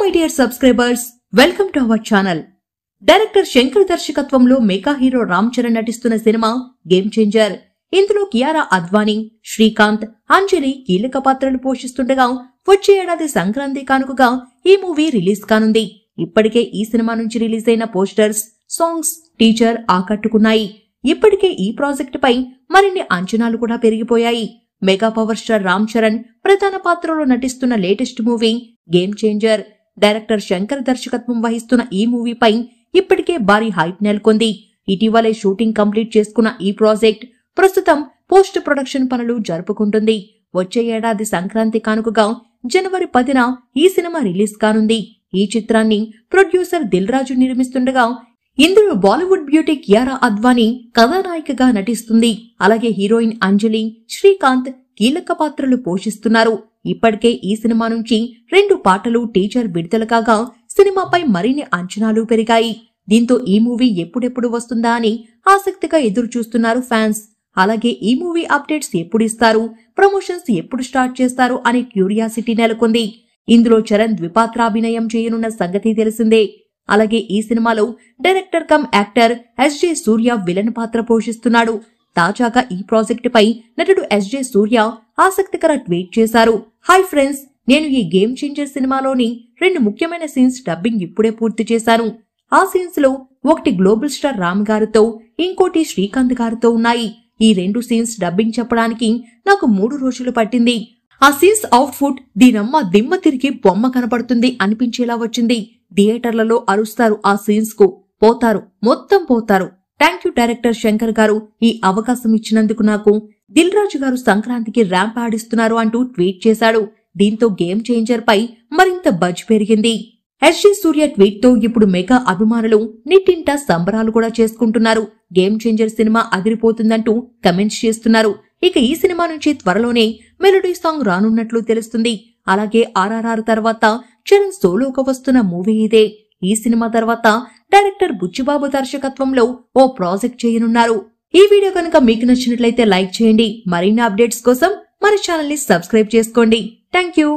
my dear subscribers welcome to our channel director Shankar దర్శకత్వంలో mega hero Ram Charan నటిస్తున్న cinema game changer ఇందులో కియారా అద్వానీ శ్రీకాంత్ అంజలి కీలక పాత్రలు పోషిస్తుండగా వచ్చే ఏడాది సంక్రాంతి కానుకగా ఈ మూవీ రిలీజ్ కానుంది ఇప్పటికే ఈ సినిమా నుంచి రిలీజ్ అయిన పోస్టర్స్ సాంగ్స్ టీచర్ ఆకట్టుకున్నాయి ఇప్పటికే ఈ పై మరిన్ని అంచనాలు కూడా పెరిగిపోయాయి mega power star Ram Charan ప్రధాన పాత్రలో నటిస్తున్న latest movie game changer director Shankar దర్శకత్వం వహిస్తున్న ఈ మూవీపై ఇప్పటికే భారీ హైప్ నెలకొంది ఇటీవలే షూటింగ్ కంప్లీట్ చేసుకున్న ఈ ప్రాజెక్ట్ ప్రస్తుతం పోస్ట్ ప్రొడక్షన్ పనులు జరుపుకుంటుంది వచ్చే ఏడాది సంక్రాంతి కానుకగా జనవరి పదిన ఈ సినిమా రిలీజ్ కానుంది ఈ చిత్రాన్ని ప్రొడ్యూసర్ దిల్ రాజు నిర్మిస్తుండగా ఇందులో బాలీవుడ్ బ్యూటీ కియారా అద్వానీ కథానాయికగా నటిస్తుంది అలాగే హీరోయిన్ అంజలి శ్రీకాంత్ కీలక పాత్రలు పోషిస్తున్నారు ఇప్పటికే ఈ సినిమా నుంచి రెండు పాటలు టీచర్ విడుదల కాగా సినిమాపై మరిన్ని అంచనాలు పెరిగాయి దీంతో ఈ మూవీ ఎప్పుడెప్పుడు వస్తుందా అని ఆసక్తిగా ఎదురు చూస్తున్నారు ఫ్యాన్స్ అలాగే ఈ మూవీ అప్డేట్స్ ఎప్పుడు ఇస్తారు ప్రమోషన్స్ ఎప్పుడు స్టార్ట్ చేస్తారు అనే క్యూరియాసిటీ నెలకొంది ఇందులో చరణ్ ద్విపాత్రాభినయం చేయనున్న సంగతి తెలిసిందే అలాగే ఈ సినిమాలో director cum actor SJ Surya villain పాత్ర పోషిస్తున్నాడు తాజాగా ఈ ప్రాజెక్టుపై నటుడు ఎస్జే సూర్య ఆసక్తికర ట్వీట్ చేశారు హాయ్ ఫ్రెండ్స్ నేను ఈ గేమ్ చేంజర్ సినిమాలోని రెండు ముఖ్యమైన సీన్స్ డబ్బింగ్ ఇప్పుడే పూర్తి చేశాను ఆ సీన్స్ లో ఒకటి గ్లోబల్ స్టార్ రామ్ గారితో ఇంకోటి శ్రీకాంత్ గారితో ఉన్నాయి ఈ రెండు సీన్స్ డబ్బింగ్ చెప్పడానికి నాకు మూడు రోజులు పట్టింది ఆ సీన్స్ అవుట్ ఫుట్ దీనమ్మ దిమ్మ తిరిగి బొమ్మ కనబడుతుంది అనిపించేలా వచ్చింది థియేటర్లలో అరుస్తారు ఆ సీన్స్ కు పోతారు మొత్తం పోతారు థ్యాంక్ యూ డైరెక్టర్ శంకర్ గారు ఈ అవకాశం ఇచ్చినందుకు నాకు దిల్ రాజు గారు సంక్రాంతికి ర్యాంప్ ఆడిస్తున్నారు అంటూ ట్వీట్ చేశాడు దీంతో గేమ్ చేంజర్ పై మరింత బజ్ పెరిగింది హెచ్జీ సూర్య ట్వీట్ తో ఇప్పుడు మెగా అభిమానులు నిట్టింట సంబరాలు కూడా చేసుకుంటున్నారు గేమ్ చేంజర్ సినిమా అదిరిపోతుందంటూ కమెంట్స్ చేస్తున్నారు ఇక ఈ సినిమా నుంచి త్వరలోనే మెలోడీ సాంగ్ రానున్నట్లు తెలుస్తుంది అలాగే ఆర్ఆర్ఆర్ తర్వాత చరణ్ సోలోగా వస్తున్న మూవీ ఇదే ఈ సినిమా తర్వాత డైరెక్టర్ బుచ్చిబాబు దర్శకత్వంలో ఓ ప్రాజెక్ట్ చేయనున్నారు ఈ వీడియో కనుక మీకు నచ్చినట్లయితే లైక్ చేయండి మరిన్ని అప్డేట్స్ కోసం మన ఛానల్ ని సబ్స్క్రైబ్ చేసుకోండి థ్యాంక్ యూ